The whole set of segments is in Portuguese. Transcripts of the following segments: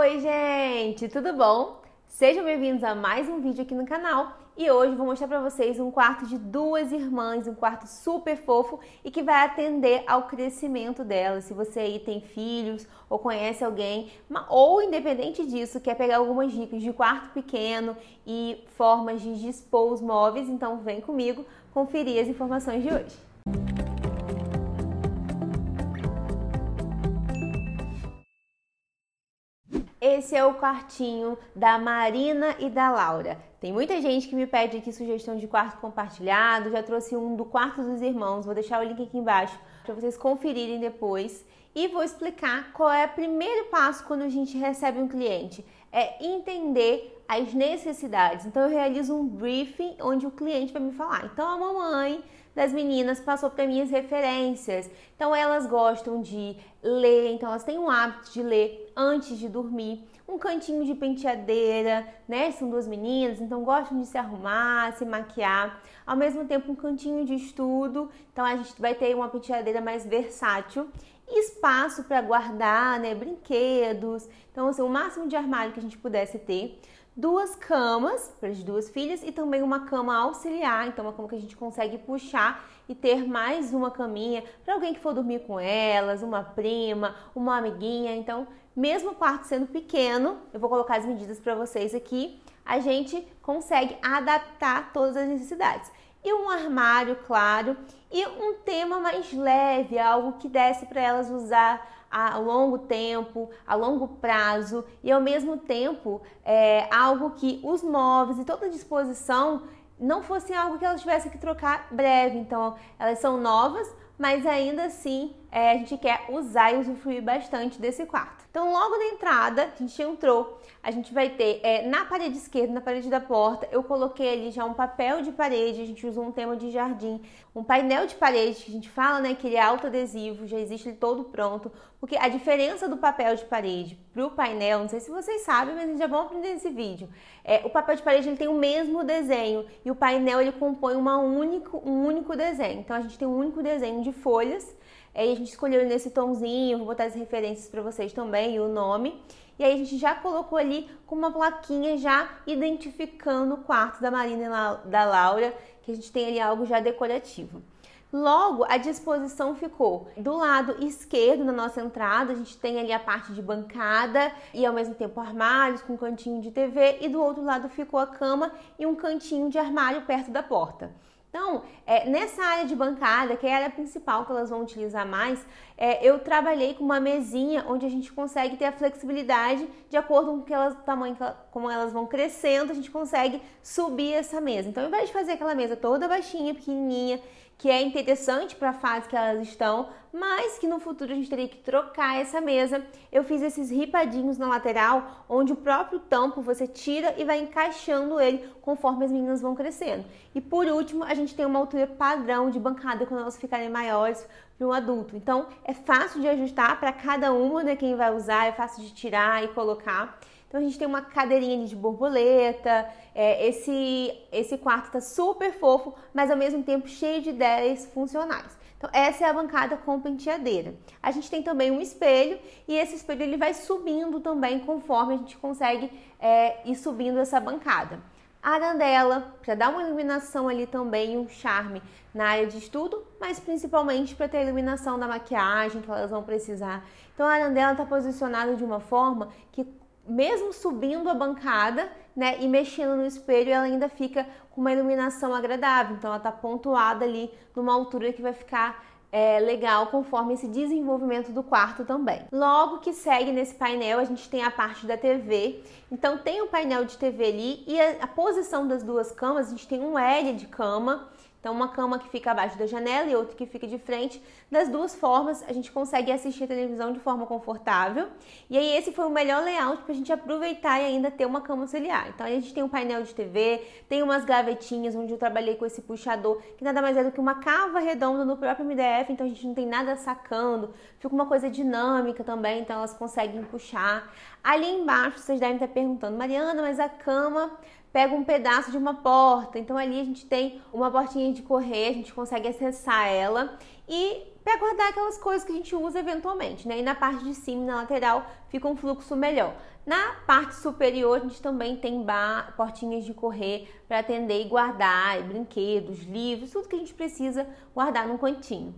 Oi, gente, tudo bom? Sejam bem-vindos a mais um vídeo aqui no canal e hoje vou mostrar para vocês um quarto de duas irmãs, um quarto super fofo e que vai atender ao crescimento delas. Se você aí tem filhos ou conhece alguém, ou independente disso, quer pegar algumas dicas de quarto pequeno e formas de dispor os móveis, então vem comigo conferir as informações de hoje. Música Esse é o quartinho da Marina e da Laura. Tem muita gente que me pede aqui sugestão de quarto compartilhado. Já trouxe um do quarto dos irmãos. Vou deixar o link aqui embaixo para vocês conferirem depois. E vou explicar qual é o primeiro passo quando a gente recebe um cliente. É entender as necessidades. Então eu realizo um briefing onde o cliente vai me falar. Então a mamãe das meninas passou para minhas referências. Então elas gostam de ler, então elas têm um hábito de ler antes de dormir um cantinho de penteadeira, né? São duas meninas, então gostam de se arrumar, se maquiar. Ao mesmo tempo, um cantinho de estudo, então a gente vai ter uma penteadeira mais versátil espaço para guardar, né, brinquedos. Então, assim, o máximo de armário que a gente pudesse ter. Duas camas para as duas filhas e também uma cama auxiliar, então uma cama que a gente consegue puxar e ter mais uma caminha para alguém que for dormir com elas, uma prima, uma amiguinha. Então, mesmo o quarto sendo pequeno, eu vou colocar as medidas para vocês aqui, a gente consegue adaptar todas as necessidades. E um armário, claro, e um tema mais leve, algo que desse para elas usar a longo tempo, a longo prazo e ao mesmo tempo é, algo que os móveis e toda a disposição não fosse algo que elas tivessem que trocar breve. Então, elas são novas, mas ainda assim é, a gente quer usar e usufruir bastante desse quarto. Então, logo na entrada, a gente entrou, a gente vai ter é, na parede esquerda, na parede da porta, eu coloquei ali já um papel de parede, a gente usou um tema de jardim, um painel de parede que a gente fala, né, que ele é autoadesivo, já existe ele todo pronto, porque a diferença do papel de parede para o painel, não sei se vocês sabem, mas já vão aprender nesse vídeo. É, o papel de parede ele tem o mesmo desenho e o painel ele compõe uma único, um único desenho. Então a gente tem um único desenho de folhas Aí a gente escolheu nesse tomzinho, vou botar as referências para vocês também e o nome. E aí a gente já colocou ali com uma plaquinha já identificando o quarto da Marina e da Laura, que a gente tem ali algo já decorativo. Logo, a disposição ficou do lado esquerdo na nossa entrada, a gente tem ali a parte de bancada e ao mesmo tempo armários com um cantinho de TV e do outro lado ficou a cama e um cantinho de armário perto da porta. Então, é, nessa área de bancada, que é a área principal que elas vão utilizar mais, é, eu trabalhei com uma mesinha onde a gente consegue ter a flexibilidade de acordo com que elas, o tamanho que ela, como elas vão crescendo, a gente consegue subir essa mesa. Então, ao invés de fazer aquela mesa toda baixinha, pequenininha, que é interessante para a fase que elas estão, mas que no futuro a gente teria que trocar essa mesa. Eu fiz esses ripadinhos na lateral, onde o próprio tampo você tira e vai encaixando ele conforme as meninas vão crescendo. E por último, a gente tem uma altura padrão de bancada quando elas ficarem maiores para um adulto. Então é fácil de ajustar para cada uma, né? Quem vai usar, é fácil de tirar e colocar. Então a gente tem uma cadeirinha de borboleta, é, esse, esse quarto tá super fofo, mas ao mesmo tempo cheio de ideias funcionais. Então essa é a bancada com penteadeira. A gente tem também um espelho e esse espelho ele vai subindo também conforme a gente consegue é, ir subindo essa bancada. A arandela, para dar uma iluminação ali também, um charme na área de estudo, mas principalmente para ter a iluminação da maquiagem que elas vão precisar. Então a arandela está posicionada de uma forma que mesmo subindo a bancada, né, e mexendo no espelho, ela ainda fica com uma iluminação agradável. Então, ela está pontuada ali numa altura que vai ficar é, legal conforme esse desenvolvimento do quarto também. Logo que segue nesse painel, a gente tem a parte da TV. Então, tem o um painel de TV ali e a, a posição das duas camas, a gente tem um L de cama então, uma cama que fica abaixo da janela e outra que fica de frente. Das duas formas, a gente consegue assistir a televisão de forma confortável. E aí, esse foi o melhor layout para a gente aproveitar e ainda ter uma cama auxiliar. Então, a gente tem um painel de TV, tem umas gavetinhas onde eu trabalhei com esse puxador, que nada mais é do que uma cava redonda no próprio MDF. Então, a gente não tem nada sacando, fica uma coisa dinâmica também. Então, elas conseguem puxar. Ali embaixo, vocês devem estar perguntando, Mariana, mas a cama pega um pedaço de uma porta. Então ali a gente tem uma portinha de correr, a gente consegue acessar ela e para guardar aquelas coisas que a gente usa eventualmente, né? E na parte de cima, na lateral, fica um fluxo melhor. Na parte superior, a gente também tem bar, portinhas de correr para atender e guardar e brinquedos, livros, tudo que a gente precisa guardar num cantinho.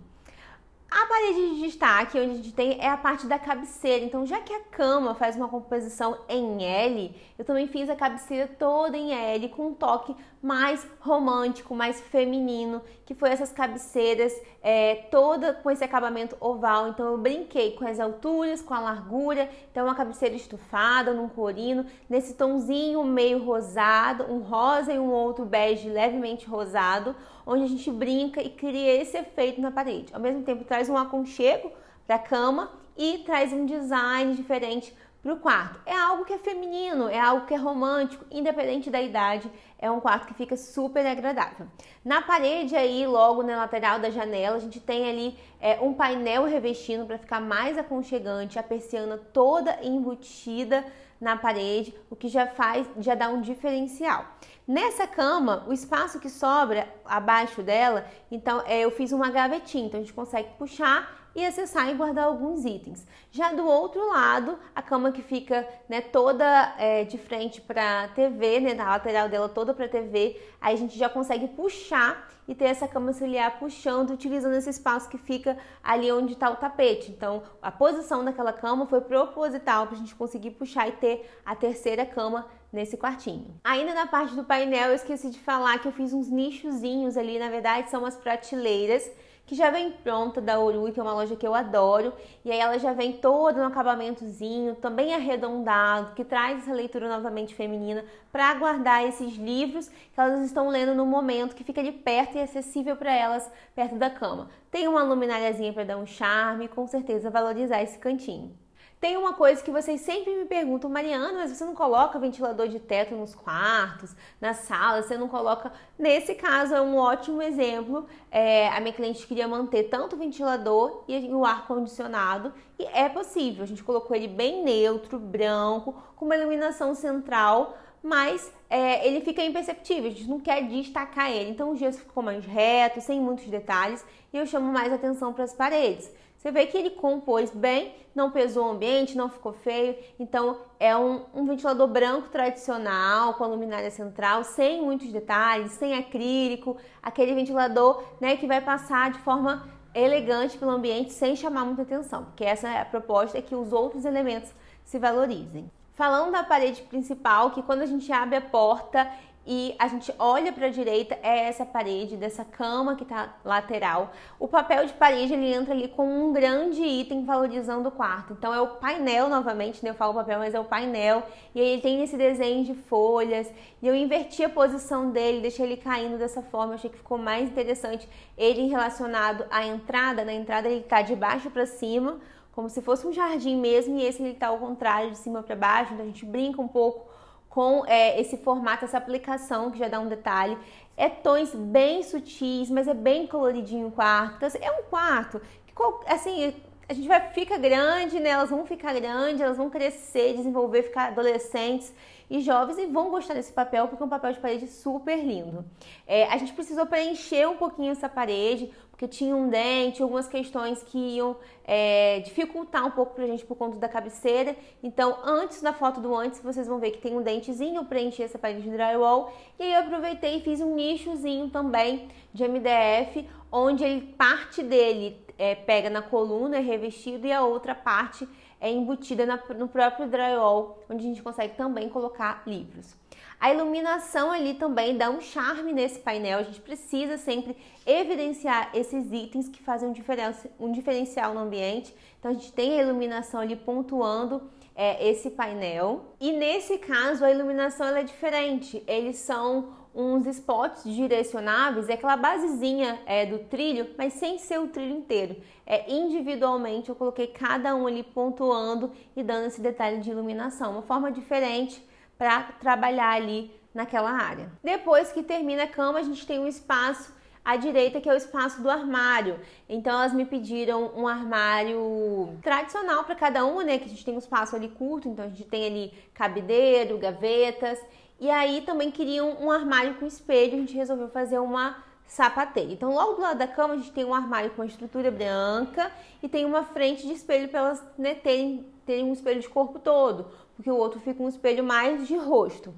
A parede de destaque onde a gente tem é a parte da cabeceira. Então, já que a cama faz uma composição em L, eu também fiz a cabeceira toda em L com um toque mais romântico, mais feminino, que foi essas cabeceiras é, toda com esse acabamento oval. Então, eu brinquei com as alturas, com a largura. Então, é uma cabeceira estufada num corino, nesse tonzinho meio rosado, um rosa e um outro bege levemente rosado onde a gente brinca e cria esse efeito na parede. Ao mesmo tempo, traz um aconchego para a cama e traz um design diferente para o quarto. É algo que é feminino, é algo que é romântico, independente da idade, é um quarto que fica super agradável. Na parede aí, logo na lateral da janela, a gente tem ali é, um painel revestido para ficar mais aconchegante, a persiana toda embutida na parede, o que já faz, já dá um diferencial. Nessa cama, o espaço que sobra abaixo dela, então é, eu fiz uma gavetinha, então a gente consegue puxar e acessar e guardar alguns itens. Já do outro lado, a cama que fica né, toda é, de frente para a TV, né, da lateral dela toda para a TV, aí a gente já consegue puxar e ter essa cama ciliar puxando, utilizando esse espaço que fica ali onde está o tapete. Então, a posição daquela cama foi proposital para a gente conseguir puxar e ter a terceira cama nesse quartinho. Ainda na parte do painel, eu esqueci de falar que eu fiz uns nichozinhos ali, na verdade são as prateleiras que já vem pronta da Urui que é uma loja que eu adoro. E aí ela já vem toda no acabamentozinho, também arredondado, que traz essa leitura novamente feminina para guardar esses livros que elas estão lendo no momento, que fica ali perto e acessível para elas, perto da cama. Tem uma luminariazinha para dar um charme, com certeza valorizar esse cantinho. Tem uma coisa que vocês sempre me perguntam, Mariana, mas você não coloca ventilador de teto nos quartos, na sala, você não coloca. Nesse caso, é um ótimo exemplo. É, a minha cliente queria manter tanto o ventilador e o ar-condicionado, e é possível. A gente colocou ele bem neutro, branco, com uma iluminação central mas é, ele fica imperceptível, a gente não quer destacar ele. Então o gesso ficou mais reto, sem muitos detalhes, e eu chamo mais atenção para as paredes. Você vê que ele compôs bem, não pesou o ambiente, não ficou feio. Então é um, um ventilador branco tradicional, com a luminária central, sem muitos detalhes, sem acrílico, aquele ventilador né, que vai passar de forma elegante pelo ambiente sem chamar muita atenção, porque essa é a proposta é que os outros elementos se valorizem. Falando da parede principal, que quando a gente abre a porta e a gente olha para a direita, é essa parede dessa cama que está lateral. O papel de parede ele entra ali com um grande item valorizando o quarto. Então é o painel novamente, né? Eu falo papel, mas é o painel. E aí ele tem esse desenho de folhas. E eu inverti a posição dele, deixei ele caindo dessa forma. Eu achei que ficou mais interessante ele relacionado à entrada. Na entrada ele está de baixo para cima, como se fosse um jardim mesmo, e esse ele está ao contrário, de cima para baixo. Então a gente brinca um pouco com é, esse formato, essa aplicação, que já dá um detalhe. É tons bem sutis, mas é bem coloridinho o quarto. Então, assim, é um quarto que, assim, a gente vai fica grande, né? Elas vão ficar grandes, elas vão crescer, desenvolver, ficar adolescentes e jovens e vão gostar desse papel porque é um papel de parede super lindo. É, a gente precisou preencher um pouquinho essa parede, que tinha um dente, algumas questões que iam é, dificultar um pouco pra gente por conta da cabeceira. Então, antes da foto do antes, vocês vão ver que tem um dentezinho, eu preenchi essa parede de drywall. E aí eu aproveitei e fiz um nichozinho também de MDF, onde ele, parte dele é, pega na coluna, é revestido, e a outra parte é embutida na, no próprio drywall, onde a gente consegue também colocar livros. A iluminação ali também dá um charme nesse painel. A gente precisa sempre evidenciar esses itens que fazem um, um diferencial no ambiente. Então a gente tem a iluminação ali pontuando é, esse painel. E nesse caso a iluminação é diferente. Eles são uns spots direcionáveis, é aquela basezinha é, do trilho, mas sem ser o trilho inteiro. É individualmente eu coloquei cada um ali pontuando e dando esse detalhe de iluminação, uma forma diferente para trabalhar ali naquela área. Depois que termina a cama, a gente tem um espaço à direita que é o espaço do armário. Então elas me pediram um armário tradicional para cada uma, né? Que a gente tem um espaço ali curto, então a gente tem ali cabideiro, gavetas. E aí também queriam um armário com espelho, a gente resolveu fazer uma sapateira. Então logo do lado da cama a gente tem um armário com estrutura branca e tem uma frente de espelho para elas né, terem, terem um espelho de corpo todo porque o outro fica um espelho mais de rosto.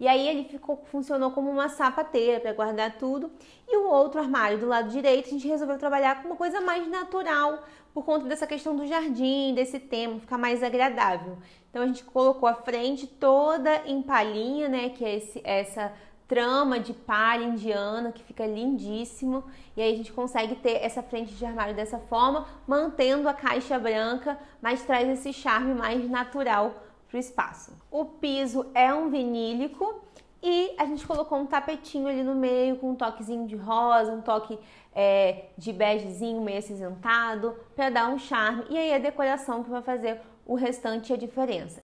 E aí ele ficou, funcionou como uma sapateira para guardar tudo. E o outro armário do lado direito a gente resolveu trabalhar com uma coisa mais natural, por conta dessa questão do jardim, desse tema, ficar mais agradável. Então a gente colocou a frente toda em palhinha, né, que é esse, essa trama de palha indiana que fica lindíssimo. E aí a gente consegue ter essa frente de armário dessa forma, mantendo a caixa branca, mas traz esse charme mais natural para o espaço. O piso é um vinílico e a gente colocou um tapetinho ali no meio com um toquezinho de rosa, um toque é, de begezinho meio acinzentado para dar um charme. E aí a decoração que vai fazer o restante é a diferença.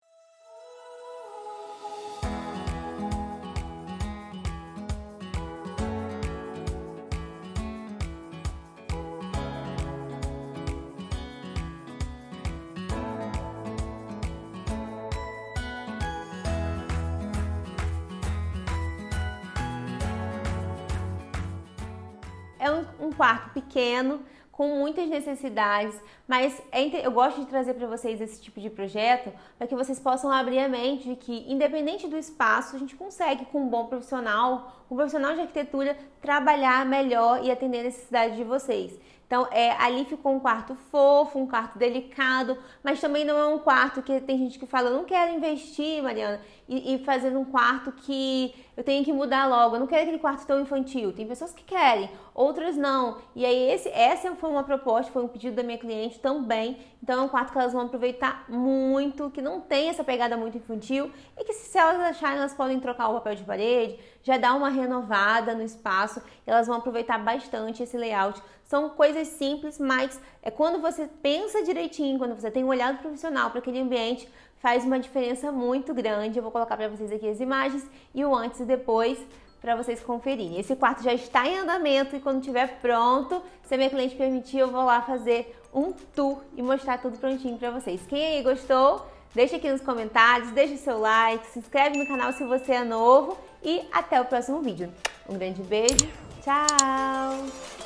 É um, quarto pequeno, com muitas necessidades, mas é eu gosto de trazer para vocês esse tipo de projeto para que vocês possam abrir a mente de que, independente do espaço, a gente consegue, com um bom profissional, um profissional de arquitetura, trabalhar melhor e atender a necessidade de vocês. Então, é, ali ficou um quarto fofo, um quarto delicado, mas também não é um quarto que tem gente que fala, eu não quero investir, Mariana, e, e fazer um quarto que eu tenho que mudar logo, eu não quero aquele quarto tão infantil. Tem pessoas que querem, outras não. E aí, esse, essa foi uma proposta, foi um pedido da minha cliente também. Então é um quarto que elas vão aproveitar muito, que não tem essa pegada muito infantil e que se elas acharem, elas podem trocar o papel de parede, já dar uma renovada no espaço. Elas vão aproveitar bastante esse layout. São coisas simples, mas é quando você pensa direitinho, quando você tem um olhado profissional para aquele ambiente, faz uma diferença muito grande. Eu vou colocar para vocês aqui as imagens e o antes e depois para vocês conferirem. Esse quarto já está em andamento e quando estiver pronto, se a minha cliente permitir, eu vou lá fazer um tour e mostrar tudo prontinho para vocês. Quem aí gostou, deixa aqui nos comentários, deixa o seu like, se inscreve no canal se você é novo e até o próximo vídeo. Um grande beijo, tchau!